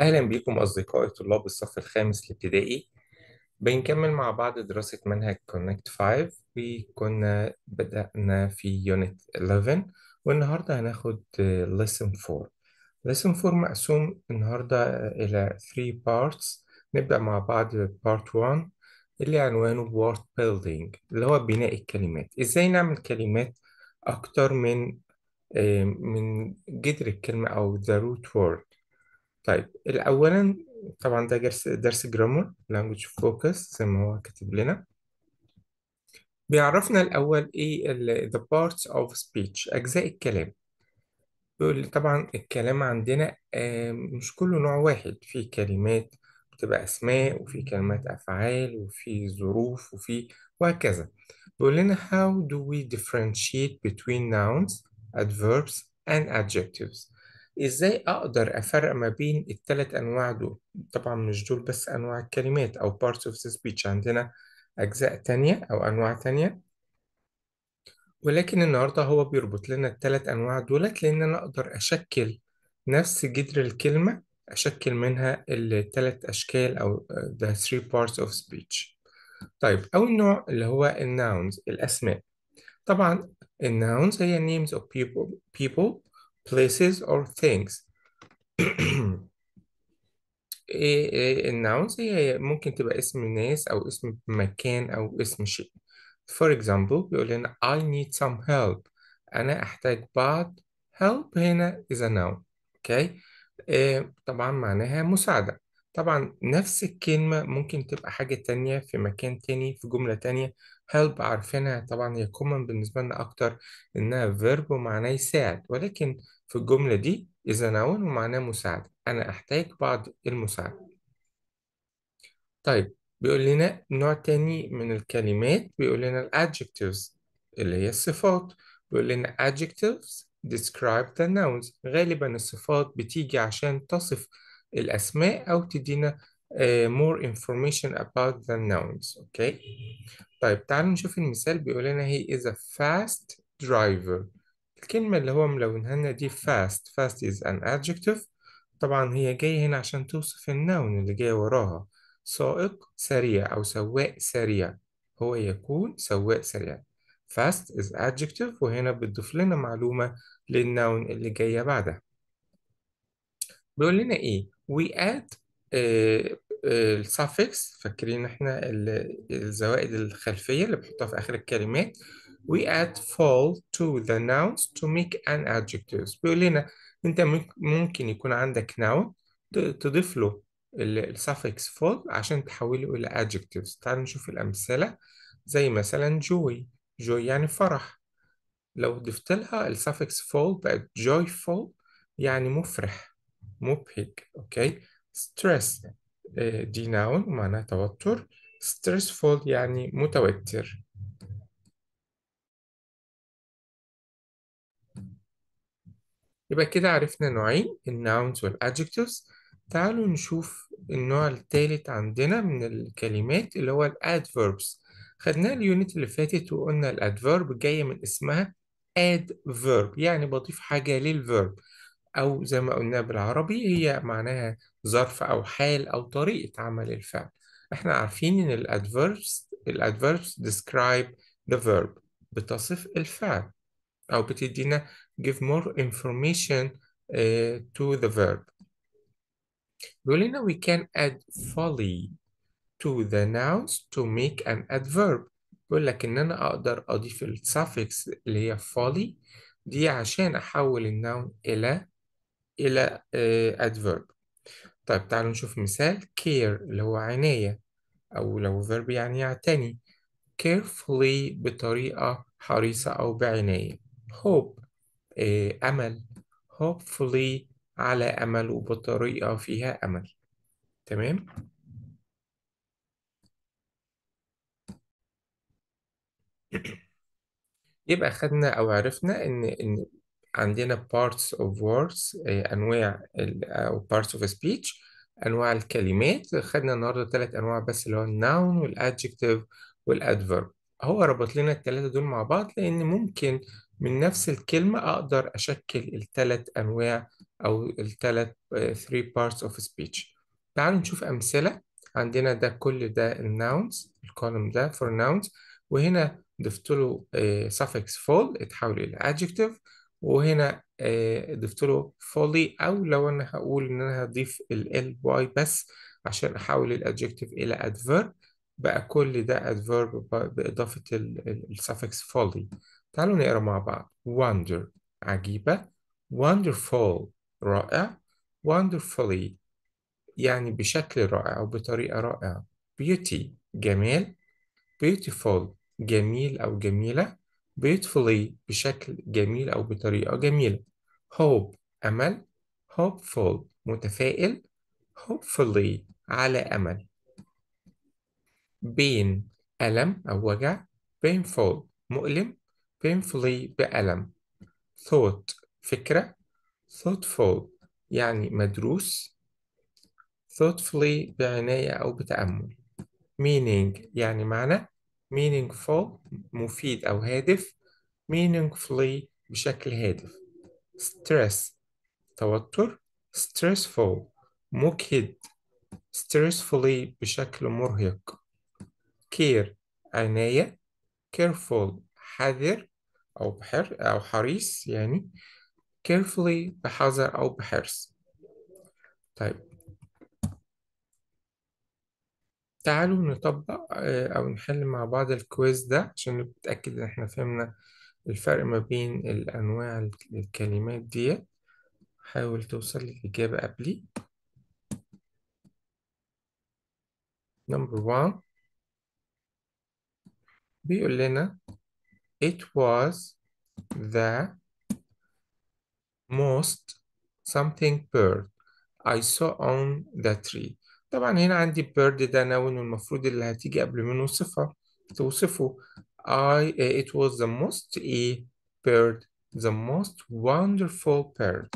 أهلا بكم أصدقائي طلاب الصف الخامس الابتدائي بنكمل مع بعض دراسة منهج Connect 5 وكنا بدأنا في Unit 11 والنهاردة هناخد Lesson 4 Lesson 4 مقسوم النهاردة إلى 3 parts نبدأ مع بعض Part 1 اللي عنوانه Word Building اللي هو بناء الكلمات إزاي نعمل كلمات أكتر من آه، من جذر الكلمة أو the root word طيب اولا طبعا ده درس درس جرامر لانجوج فوكس زي ما هو كاتب لنا بيعرفنا الاول ايه الـ the parts of speech اجزاء الكلام بيقول طبعا الكلام عندنا مش كله نوع واحد في كلمات بتبقى اسماء وفي كلمات افعال وفي ظروف وفي وهكذا بيقول لنا how do we differentiate between nouns adverbs and adjectives ازاي اقدر افرق ما بين التلات انواع دول طبعا مش دول بس انواع الكلمات او parts of the speech عندنا اجزاء تانية او انواع تانية ولكن النهاردة هو بيربط لنا التلات انواع دولت لان انا اقدر اشكل نفس جذر الكلمة اشكل منها التلات اشكال او the three parts of speech طيب اول نوع اللي هو النونز الاسماء طبعا النونز هي names of people people places or things ايه هي ممكن تبقى اسم ناس او اسم مكان او اسم شيء for example بيقول لنا I need some help انا احتاج بعض help هنا is a noun okay طبعا معناها مساعدة طبعا نفس الكلمة ممكن تبقى حاجة تانية في مكان تاني في جملة تانية help عارفينها طبعا هي common بالنسبة لنا أكتر إنها verb ومعناه يساعد ولكن في الجملة دي is a noun ومعناه مساعدة أنا أحتاج بعض المساعدة طيب بيقول لنا نوع تاني من الكلمات بيقول لنا ال adjectives اللي هي الصفات بيقول لنا adjectives describe the nouns غالبا الصفات بتيجي عشان تصف الأسماء أو تدينا uh, more information about the nouns أوكي okay? طيب تعالوا نشوف المثال بيقول لنا he is a fast driver الكلمة اللي هو ملونها لنا دي fast fast is an adjective طبعا هي جاية هنا عشان توصف النون اللي جاية وراها سائق سريع أو سواق سريع هو يكون سواق سريع fast is adjective وهنا بتضيف لنا معلومة للنون اللي جاية بعدها بيقول لنا إيه وآد uh, uh, suffix فاكرين احنا الزوائد الخلفية اللي بنحطها في آخر الكلمات we add fall to the nouns to make an adjective بيقول لنا انت ممكن يكون عندك noun تضيف له suffix fall عشان تحوله إلى adjectives تعالوا نشوف الأمثلة زي مثلا joy joy يعني فرح لو ضفت لها suffix fall بقت joyful يعني مفرح مبهج اوكي ستريس دي ناون معناها توتر ستريسفول يعني متوتر يبقى كده عرفنا نوعين الناونز والادجكتيفز تعالوا نشوف النوع الثالث عندنا من الكلمات اللي هو الادفيربس خدناه اليونت اللي فاتت وقلنا الادفيرب جاية من اسمها adverb يعني بضيف حاجة للفيرب أو زي ما قلنا بالعربي هي معناها ظرف أو حال أو طريقة عمل الفعل احنا عارفين إن الأدفيربس الأدفيربس describe the verb بتصف الفعل أو بتدينا give more information uh, to the verb بيقول لنا we can add folly to the nouns to make an adverb بيقول لك إن أنا أقدر أضيف suffix اللي هي folly دي عشان أحول noun إلى إلى آه، adverb طيب تعالوا نشوف مثال care اللي هو عناية أو لو verb يعني يعتني carefully بطريقة حريصة أو بعناية hope آه، أمل hopefully على أمل وبطريقة فيها أمل تمام يبقى خدنا أو عرفنا إن إن عندنا parts of words آه، أنواع أو parts of speech أنواع الكلمات خدنا النهاردة ثلاث أنواع بس اللي هو الناون والأدجكتيف والأدفرب هو ربط لنا الثلاثة دول مع بعض لأن ممكن من نفس الكلمة أقدر أشكل الثلاث أنواع أو الثلاث آه، three parts of speech تعالوا نشوف أمثلة عندنا ده كل ده nouns الكولوم ده for nouns وهنا ضفت له آه، suffix full اتحول إلى adjective وهنا ضفت له فولي او لو انا هقول ان انا هضيف ال ly بس عشان احول الادجكتيف الى adverb بقى كل ده adverb باضافه السفكس فولي تعالوا نقرا مع بعض wonder عجيبه wonderful رائع wonderfully يعني بشكل رائع او بطريقه رائعه beauty جمال beautiful جميل او جميله beautifully بشكل جميل أو بطريقة جميلة hope أمل hopeful متفائل hopefully على أمل pain ألم أو وجع painful مؤلم painfully بألم thought فكرة thoughtful يعني مدروس thoughtfully بعناية أو بتأمل meaning يعني معنى meaningful مفيد أو هادف meaningfully بشكل هادف stress توتر stressful مجهد stressfully بشكل مرهق care عناية careful حذر أو بحر أو حريص يعني carefully بحذر أو بحرص طيب تعالوا نطبق آه، أو نحل مع بعض الكويز ده عشان نتأكد إن إحنا فهمنا الفرق ما بين الأنواع الكلمات ديت حاول توصل للإجابة قبلي نمبر one بيقول لنا it was the most something bird I saw on the tree طبعا هنا عندي بيرد ده نون والمفروض اللي هتيجي قبل منه صفة توصفه I it was the most a bird the most wonderful bird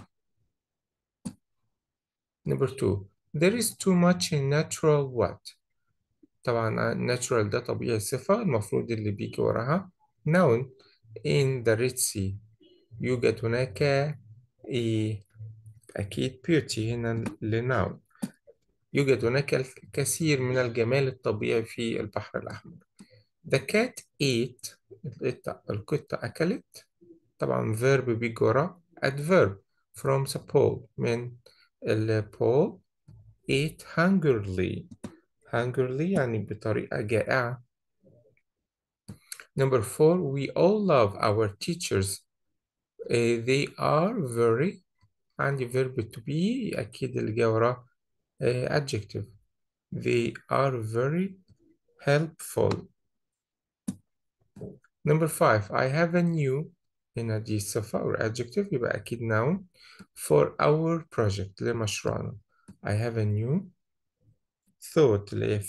number two there is too much in natural what طبعا natural ده طبيعي صفة المفروض اللي بيجي وراها noun in the Red Sea يوجد هناك a أكيد beauty هنا لnoun يوجد هناك الكثير من الجمال الطبيعي في البحر الأحمر The cat ate القطة, القطة أكلت طبعا verb بيجرى adverb from the pole من ال البول ate hungrily hungrily يعني بطريقة جائعة Number four, we all love our teachers. Uh, they are very عندي verb to be أكيد اللي جاي Uh, adjective. They are very helpful. Number five, I have a new in دي الصفة or adjective يبقى أكيد noun for our project لمشروعنا. I have a new thought اللي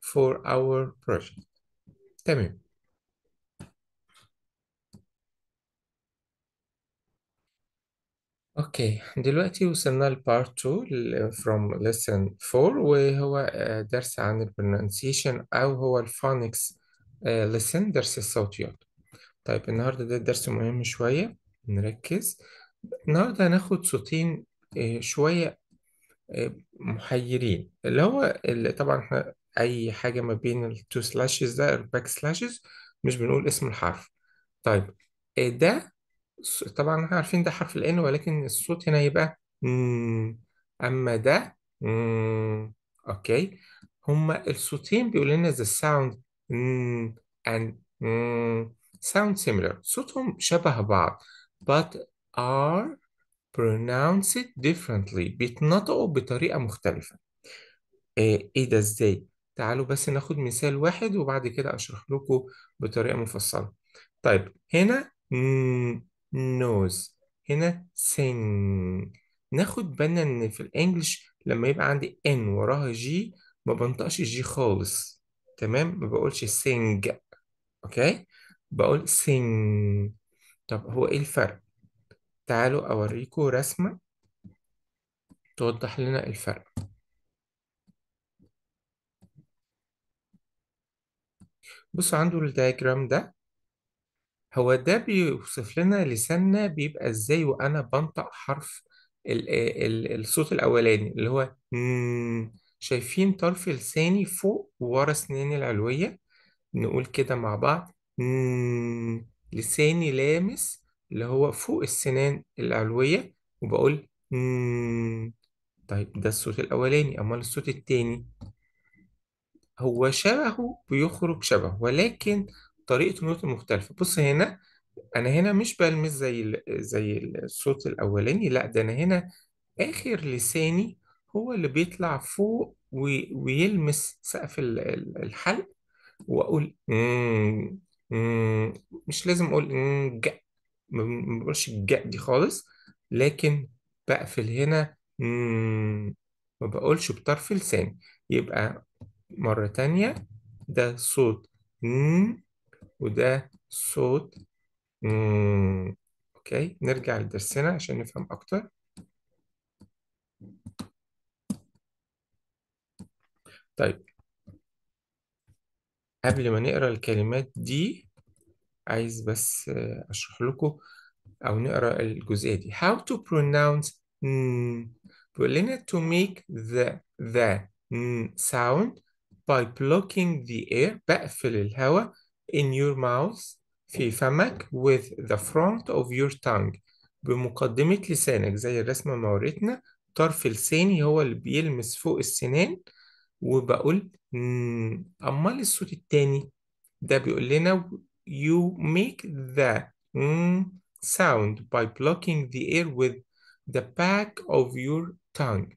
for our project. تمام. اوكي دلوقتي وصلنا لبارت 2 ل- from lesson 4 وهو آه، درس عن البرونسيشن او هو الفونكس آه، lesson درس الصوتيات طيب النهارده ده درس مهم شوية نركز النهارده هناخد صوتين آه، شوية محيرين اللي هو اللي طبعا احنا اي حاجة ما بين التو سلاشز ده الباك سلاشز مش بنقول اسم الحرف طيب ده طبعا احنا عارفين ده حرف الان ولكن الصوت هنا يبقى اما ده اوكي هما الصوتين بيقول لنا the sound مم. and مم. sound similar صوتهم شبه بعض but are pronounced differently بيتنطقوا بطريقة مختلفة آه، ايه ده ازاي تعالوا بس ناخد مثال واحد وبعد كده اشرح لكم بطريقة مفصلة طيب هنا nose هنا sing ناخد بالنا ان في الانجليش لما يبقى عندي ان وراها جي ما بنطقش جي خالص تمام ما بقولش sing اوكي بقول sing طب هو ايه الفرق تعالوا اوريكم رسمة توضح لنا الفرق بصوا عنده الدايجرام ده هو ده بيوصف لنا لساننا بيبقى ازاي وانا بنطق حرف الـ الـ الصوت الاولاني اللي هو شايفين طرف لساني فوق ورا سناني العلوية نقول كده مع بعض لساني لامس اللي هو فوق السنان العلوية وبقول طيب ده الصوت الأولاني أمال الصوت التاني هو شبهه بيخرج شبهه ولكن طريقة النوت مختلفة بص هنا أنا هنا مش بلمس زي زي الصوت الأولاني لا ده أنا هنا آخر لساني هو اللي بيطلع فوق ويلمس سقف الحلق وأقول مم... مش لازم أقول جا ما بقولش الجا دي خالص لكن بقفل هنا ما بقولش بطرف لساني يبقى مرة تانية ده صوت وده صوت مم. اوكي نرجع لدرسنا عشان نفهم اكتر طيب قبل ما نقرا الكلمات دي عايز بس اشرح لكم او نقرا الجزئيه دي how to pronounce بيقول لنا to make the the sound by blocking the air بقفل الهواء in your mouth في فمك with the front of your tongue بمقدمة لسانك زي الرسمة ما وريتنا طرف لساني هو اللي بيلمس فوق السنان وبقول أمال الصوت التاني ده بيقول لنا you make the sound by blocking the air with the back of your tongue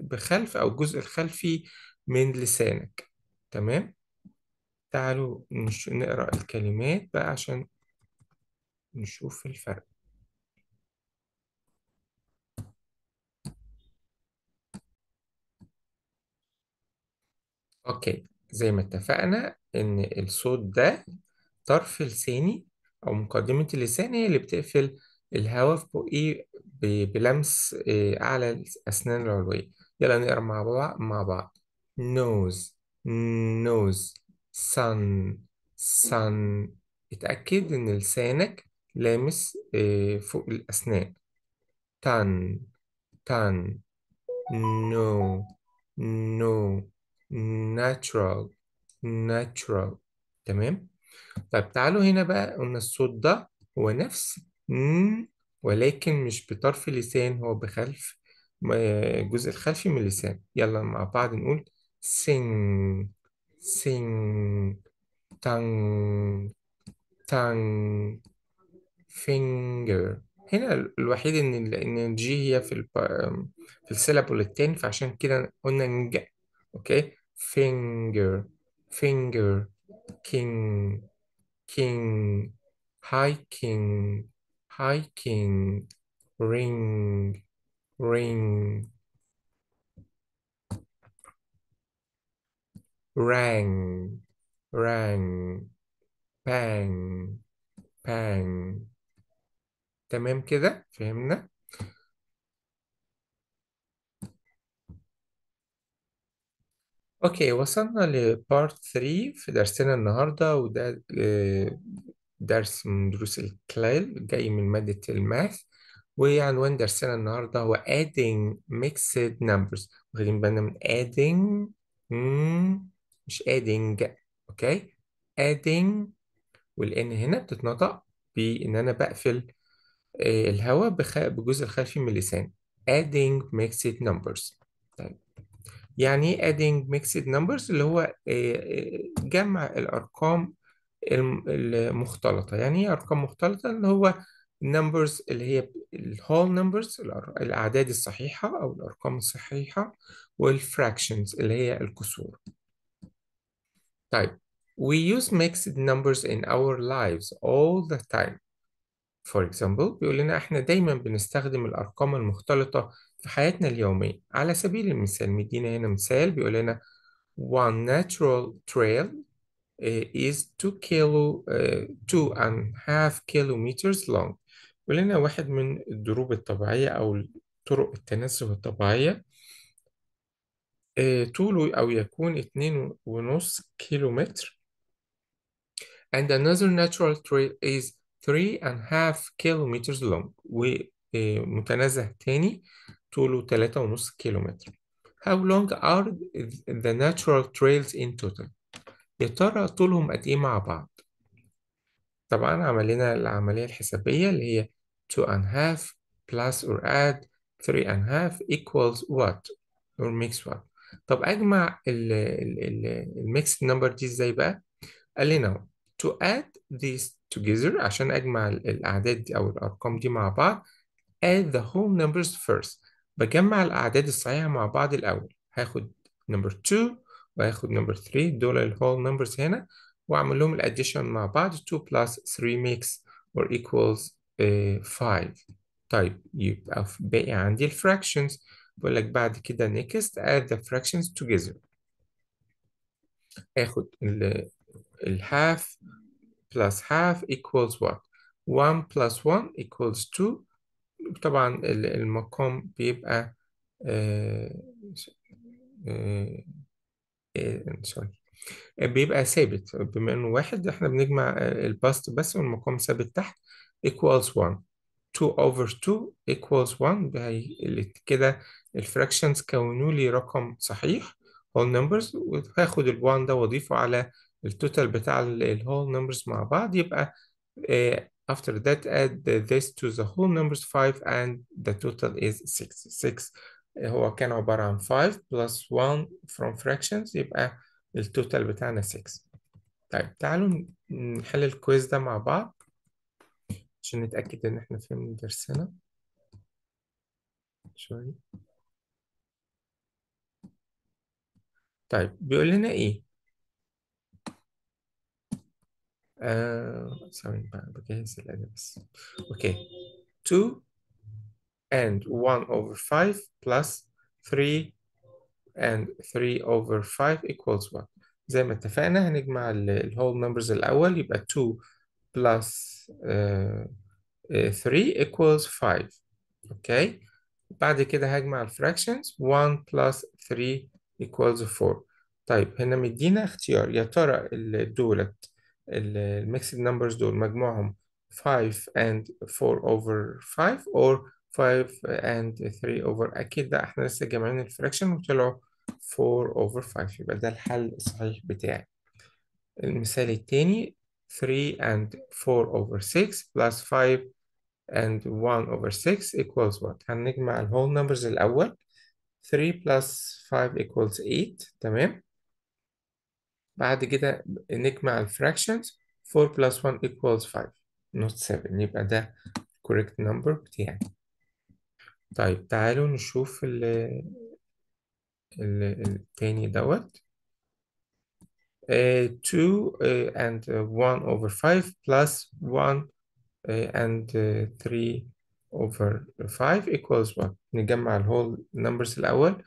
بخلف أو الجزء الخلفي من لسانك تمام تعالوا نش... نقرأ الكلمات بقى عشان نشوف الفرق أوكي زي ما اتفقنا إن الصوت ده طرف لساني أو مقدمة اللسان هي اللي بتقفل الهواء في بقي بلمس آه، أعلى الأسنان العلوية يلا نقرأ مع بعض مع بعض nose nose sun sun اتأكد إن لسانك لامس آه، فوق الأسنان tan tan no no natural natural تمام طيب تعالوا هنا بقى قلنا الصوت ده هو نفس ن ولكن مش بطرف لسان هو بخلف الجزء آه، الخلفي من اللسان يلا مع بعض نقول sing สิ่งตังตัง finger هنا الوحيد ان ان الجي هي في ال في السيلابول التاني فعشان كده قلنا نج اوكي finger finger king king hiking hiking ring ring rang rang bang bang تمام كده فهمنا اوكي وصلنا لبارت 3 في درسنا النهارده وده درس من دروس الكلال جاي من مادة الماث وعنوان درسنا النهارده هو adding mixed numbers واخدين بالنا من adding مش adding اوكي adding والان هنا بتتنطق بان انا بقفل آه، الهواء بالجزء الخلفي من اللسان adding mixed numbers طيب يعني ايه adding mixed numbers اللي هو آه، آه، جمع الارقام المختلطه يعني ايه ارقام مختلطه اللي هو numbers اللي هي الهول numbers الاعداد الصحيحه او الارقام الصحيحه والfractions اللي هي الكسور طيب we use mixed numbers in our lives all the time for example بيقول لنا احنا دايما بنستخدم الارقام المختلطه في حياتنا اليوميه على سبيل المثال مدينا هنا مثال بيقول لنا one natural trail eh, is 2 كيلو 2 and half kilometers long بيقول لنا واحد من الدروب الطبيعيه او طرق التنزه الطبيعيه طوله أو يكون اتنين ونص كيلو متر and another natural trail is three and half kilometers long ومتنزه تاني طوله تلاتة ونص كيلو متر how long are the natural trails in total يا ترى طولهم قد إيه مع بعض طبعا عملنا العملية الحسابية اللي هي two and half plus or add three and half equals what or makes what طب اجمع الميكس نمبر دي ازاي بقى قال لي now to add these together عشان اجمع الاعداد دي او الارقام دي مع بعض add the whole numbers first بجمع الاعداد الصحيحه مع بعض الاول هاخد number 2 وهاخد number 3 دول الهول numbers هنا واعمل لهم الاديشن مع بعض 2 plus 3 makes or equals uh, eh, 5 طيب يبقى باقي عندي الفراكشنز بقول لك بعد كده next add the fractions together اخد الهاف plus half equals what 1 plus 1 equals 2 طبعا المقام بيبقى سوري آه، آه، آه، بيبقى ثابت بما انه واحد احنا بنجمع الباست بس والمقام ثابت تحت equals 1 2 over 2 equals 1 كده الفراكشنز كونوا لي رقم صحيح whole numbers وهاخد ال1 ده واضيفه على التوتال بتاع ال whole numbers مع بعض يبقى uh, after that add this to the whole numbers 5 and the total is 6 6 آه، هو كان عبارة عن 5 plus 1 from fractions يبقى التوتال بتاعنا 6 طيب تعالوا نحل الكويز ده مع بعض عشان نتأكد إن إحنا فهمنا درسنا شوي Tabii böyle ne iyi? Uh, sorry, ben bu Okay, two and one over five plus three and three over five equals one. what? زي ما اتفقنا هنجمع ال whole numbers the الأول يبقى two plus three equals five. Okay. بعد كده هجمع fractions, 1 plus 3 equals 4 طيب هنا مدينا اختيار يا ترى دولت الميكسد نمبرز دول مجموعهم 5 and 4 over 5 or 5 and 3 over أكيد ده احنا لسه جامعين الفراكشن وطلعوا 4 over 5 يبقى ده الحل الصحيح بتاعي المثال الثاني 3 and 4 over 6 plus 5 and 1 over 6 equals what هنجمع الهول نمبرز الأول 3 plus 5 equals 8 تمام بعد كده نجمع الفراكشنز 4 plus 1 equals 5 not 7 يبقى ده correct number بتاعي طيب تعالوا نشوف ال التاني دوت uh, 2 uh, and 1 over 5 plus 1 uh, and 3 over 5 equals 1 نجمع whole numbers الأول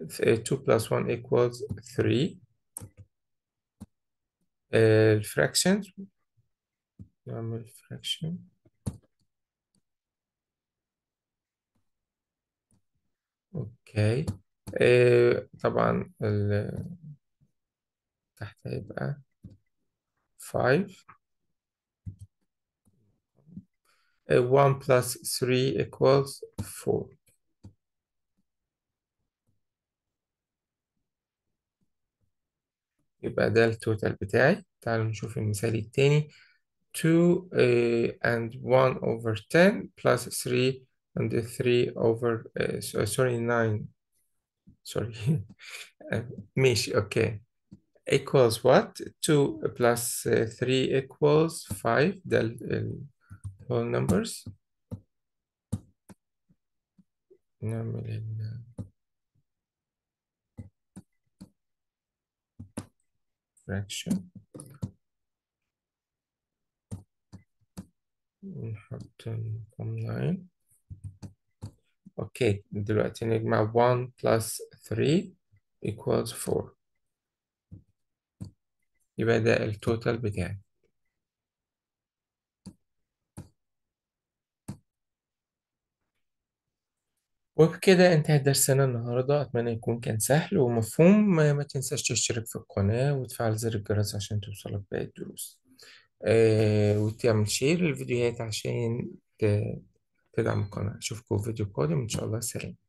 2 plus 1 equals 3 fractions نعمل fraction اوكي طبعا ال... تحت هيبقى 5 A uh, 1 plus 3 equals 4. يبقى ده التوتال بتاعي تعالوا نشوف المثال التاني 2 uh, and 1 over 10 plus 3 and 3 over uh, so, sorry 9 sorry uh, ماشي اوكي equals what 2 plus uh, 3 equals 5 ده whole numbers. Normally, fraction. نحط combine. اوكي دلوقتي نجمع 1 plus 3 equals 4 يبقى ده التوتال بتاعي وبكده انتهى درسنا النهاردة أتمنى يكون كان سهل ومفهوم ما, ما تنساش تشترك في القناة وتفعل زر الجرس عشان توصلك باقي الدروس آه وتعمل شير للفيديوهات عشان تدعم القناة أشوفكم في فيديو قادم إن شاء الله سلام